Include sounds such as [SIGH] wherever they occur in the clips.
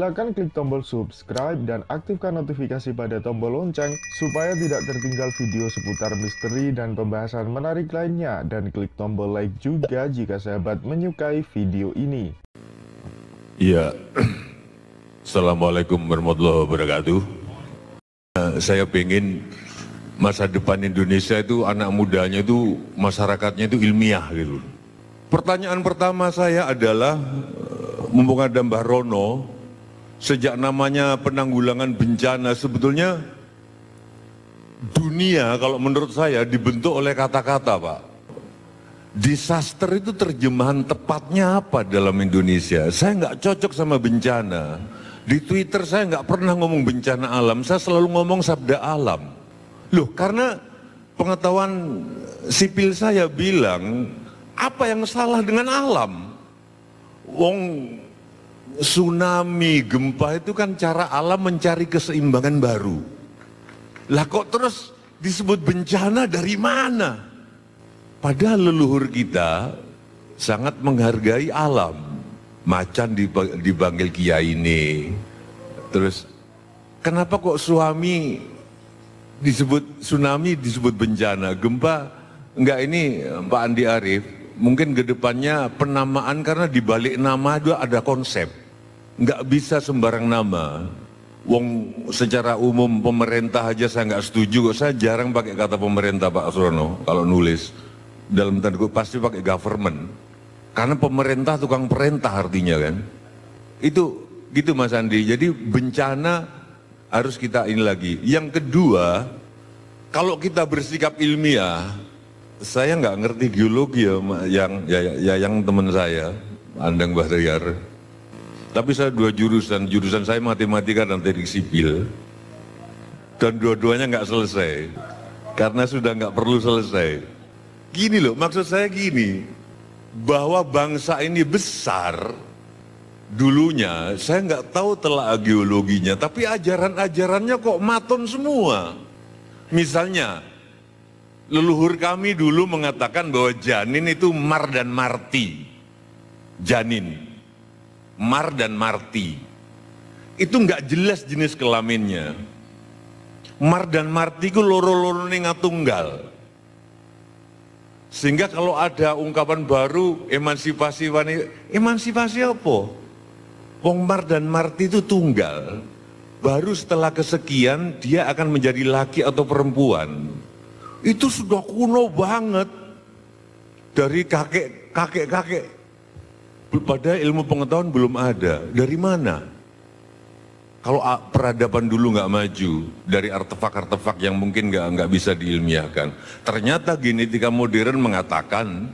Silakan klik tombol subscribe dan aktifkan notifikasi pada tombol lonceng supaya tidak tertinggal video seputar misteri dan pembahasan menarik lainnya dan klik tombol like juga jika sahabat menyukai video ini. Ya, [CLEARS THROAT] Assalamualaikum warahmatullahi wabarakatuh. Eh, saya pengen masa depan Indonesia itu anak mudanya itu masyarakatnya itu ilmiah gitu. Pertanyaan pertama saya adalah eh, mumpung ada Mbah Rono, sejak namanya penanggulangan bencana sebetulnya dunia kalau menurut saya dibentuk oleh kata-kata Pak. Disaster itu terjemahan tepatnya apa dalam Indonesia? Saya nggak cocok sama bencana. Di Twitter saya nggak pernah ngomong bencana alam, saya selalu ngomong sabda alam. Loh, karena pengetahuan sipil saya bilang, apa yang salah dengan alam? Wong tsunami, gempa itu kan cara alam mencari keseimbangan baru. Lah kok terus disebut bencana dari mana? Padahal leluhur kita sangat menghargai alam. Macan dibanggil kiai ini. Terus kenapa kok suami disebut tsunami disebut bencana, gempa enggak ini Pak Andi Arief mungkin kedepannya penamaan karena di balik nama juga ada konsep nggak bisa sembarang nama. Wong secara umum pemerintah aja saya nggak setuju kok. Saya jarang pakai kata pemerintah Pak Surono kalau nulis. Dalam tanda kutip pasti pakai government. Karena pemerintah tukang perintah artinya kan. Itu gitu Mas Andi. Jadi bencana harus kita ini lagi. Yang kedua, kalau kita bersikap ilmiah, saya nggak ngerti geologi ya, yang ya, ya, ya yang teman saya, Andang Bahriyar. Tapi saya dua jurusan, jurusan saya matematika dan teknik sipil. Dan dua-duanya nggak selesai, karena sudah nggak perlu selesai. Gini loh, maksud saya gini, bahwa bangsa ini besar, dulunya saya nggak tahu telah geologinya, tapi ajaran-ajarannya kok maton semua. Misalnya, leluhur kami dulu mengatakan bahwa janin itu mar dan marti. Janin. Mar dan Marti. Itu nggak jelas jenis kelaminnya. Mar dan Marti itu loro-loro tunggal, Sehingga kalau ada ungkapan baru emansipasi wanita, emansipasi apa? Wong Mar dan Marti itu tunggal. Baru setelah kesekian dia akan menjadi laki atau perempuan. Itu sudah kuno banget. Dari kakek kakek kakek pada ilmu pengetahuan belum ada. Dari mana? Kalau peradaban dulu nggak maju dari artefak-artefak yang mungkin nggak nggak bisa diilmiahkan. Ternyata genetika modern mengatakan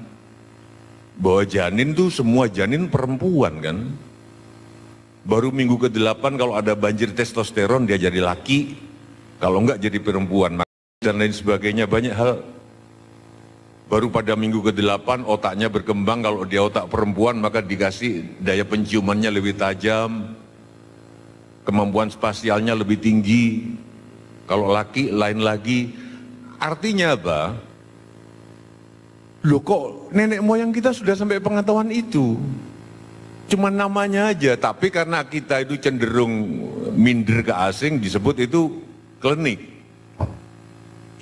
bahwa janin tuh semua janin perempuan kan. Baru minggu ke-8 kalau ada banjir testosteron dia jadi laki, kalau nggak jadi perempuan dan lain sebagainya banyak hal Baru pada minggu ke-8 otaknya berkembang, kalau dia otak perempuan maka dikasih daya penciumannya lebih tajam, kemampuan spasialnya lebih tinggi. Kalau laki lain lagi, artinya apa? Lo kok nenek moyang kita sudah sampai pengetahuan itu? Cuman namanya aja, tapi karena kita itu cenderung minder ke asing disebut itu klinik.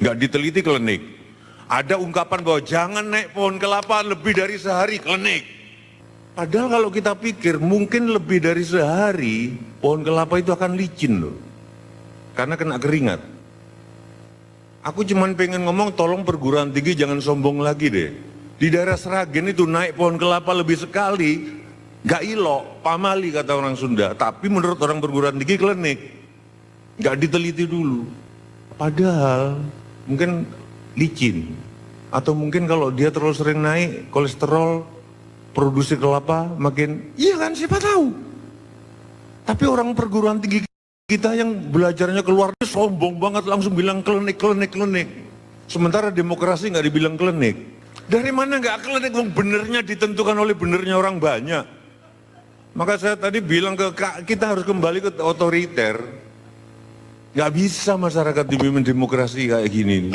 Nggak diteliti klinik. Ada ungkapan bahwa jangan naik pohon kelapa lebih dari sehari, klinik. Padahal kalau kita pikir mungkin lebih dari sehari pohon kelapa itu akan licin loh. Karena kena keringat. Aku cuman pengen ngomong tolong perguruan tinggi jangan sombong lagi deh. Di daerah Seragen itu naik pohon kelapa lebih sekali, gak ilo pamali kata orang Sunda. Tapi menurut orang perguruan tinggi klinik, gak diteliti dulu. Padahal mungkin licin. Atau mungkin kalau dia terlalu sering naik, kolesterol, produksi kelapa makin, iya kan siapa tahu. Tapi orang perguruan tinggi kita yang belajarnya keluar sombong banget langsung bilang klinik, klinik, klinik. Sementara demokrasi nggak dibilang klinik. Dari mana nggak klinik, benernya ditentukan oleh benernya orang banyak. Maka saya tadi bilang ke kak, kita harus kembali ke otoriter. Nggak bisa masyarakat dipimpin demokrasi kayak gini.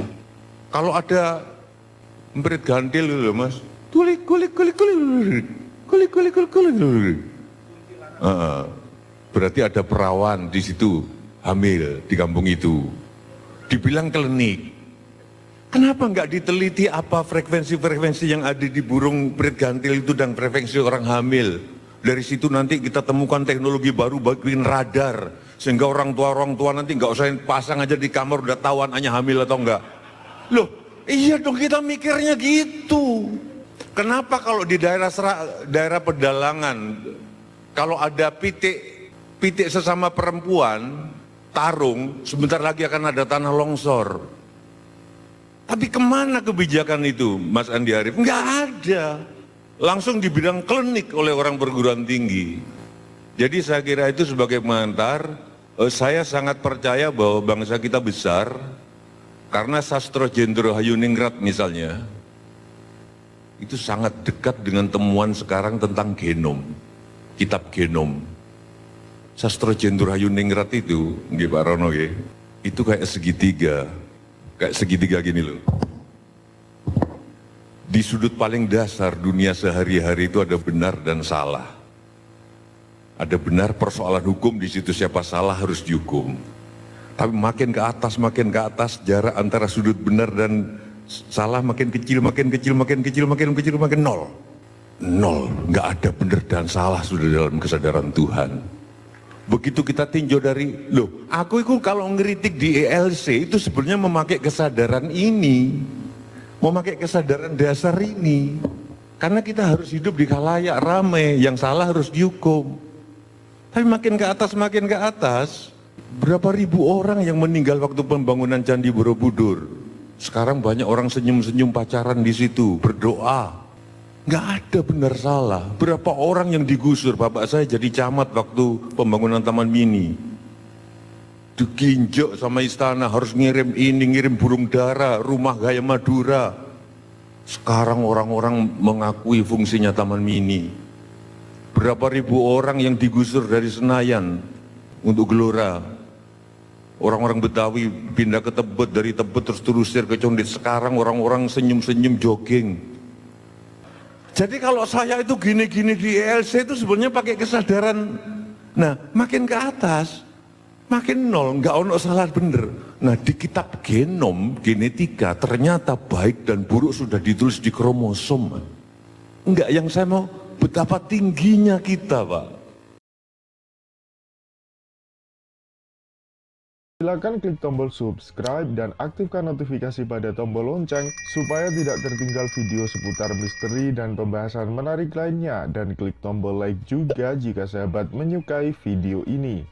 Kalau ada Emprit gantil dulu mas. Kulik kulik kulik kulik kulik kulik kulik kulik. Uh, berarti ada perawan di situ hamil di kampung itu. Dibilang klinik. Kenapa nggak diteliti apa frekuensi-frekuensi yang ada di burung emprit gantil itu dan frekuensi orang hamil? Dari situ nanti kita temukan teknologi baru bagiin radar sehingga orang tua orang tua nanti nggak usah pasang aja di kamar udah tahu anaknya hamil atau enggak. Loh, Iya dong kita mikirnya gitu. Kenapa kalau di daerah serak, daerah pedalangan kalau ada pitik pitik sesama perempuan tarung sebentar lagi akan ada tanah longsor. Tapi kemana kebijakan itu Mas Andi Arief? Enggak ada. Langsung dibilang klinik oleh orang perguruan tinggi. Jadi saya kira itu sebagai pengantar, eh, saya sangat percaya bahwa bangsa kita besar, karena Sastro Jendro Hayuningrat misalnya, itu sangat dekat dengan temuan sekarang tentang genom, kitab genom. Sastro Jendro Hayuningrat itu, Nggih Pak Rono ya, itu kayak segitiga, kayak segitiga gini loh. Di sudut paling dasar dunia sehari-hari itu ada benar dan salah. Ada benar persoalan hukum di situ siapa salah harus dihukum tapi makin ke atas, makin ke atas, jarak antara sudut benar dan salah makin kecil, makin kecil, makin kecil, makin kecil, makin nol. Nol, nggak ada benar dan salah sudah dalam kesadaran Tuhan. Begitu kita tinjau dari, loh, aku itu kalau ngeritik di ELC itu sebenarnya memakai kesadaran ini. Memakai kesadaran dasar ini. Karena kita harus hidup di kalayak rame, yang salah harus dihukum. Tapi makin ke atas, makin ke atas, Berapa ribu orang yang meninggal waktu pembangunan Candi Borobudur. Sekarang banyak orang senyum-senyum pacaran di situ, berdoa. Nggak ada benar salah. Berapa orang yang digusur, bapak saya jadi camat waktu pembangunan Taman Mini. Diginjok sama istana, harus ngirim ini, ngirim burung dara, rumah gaya Madura. Sekarang orang-orang mengakui fungsinya Taman Mini. Berapa ribu orang yang digusur dari Senayan untuk gelora, Orang-orang Betawi pindah ke Tebet, dari Tebet terus terusir ke Condet. Sekarang orang-orang senyum-senyum jogging. Jadi kalau saya itu gini-gini di ELC itu sebenarnya pakai kesadaran. Nah, makin ke atas, makin nol, nggak ono salah bener. Nah, di kitab genom genetika ternyata baik dan buruk sudah ditulis di kromosom. Enggak yang saya mau betapa tingginya kita, Pak. Silakan klik tombol subscribe dan aktifkan notifikasi pada tombol lonceng supaya tidak tertinggal video seputar misteri dan pembahasan menarik lainnya dan klik tombol like juga jika sahabat menyukai video ini.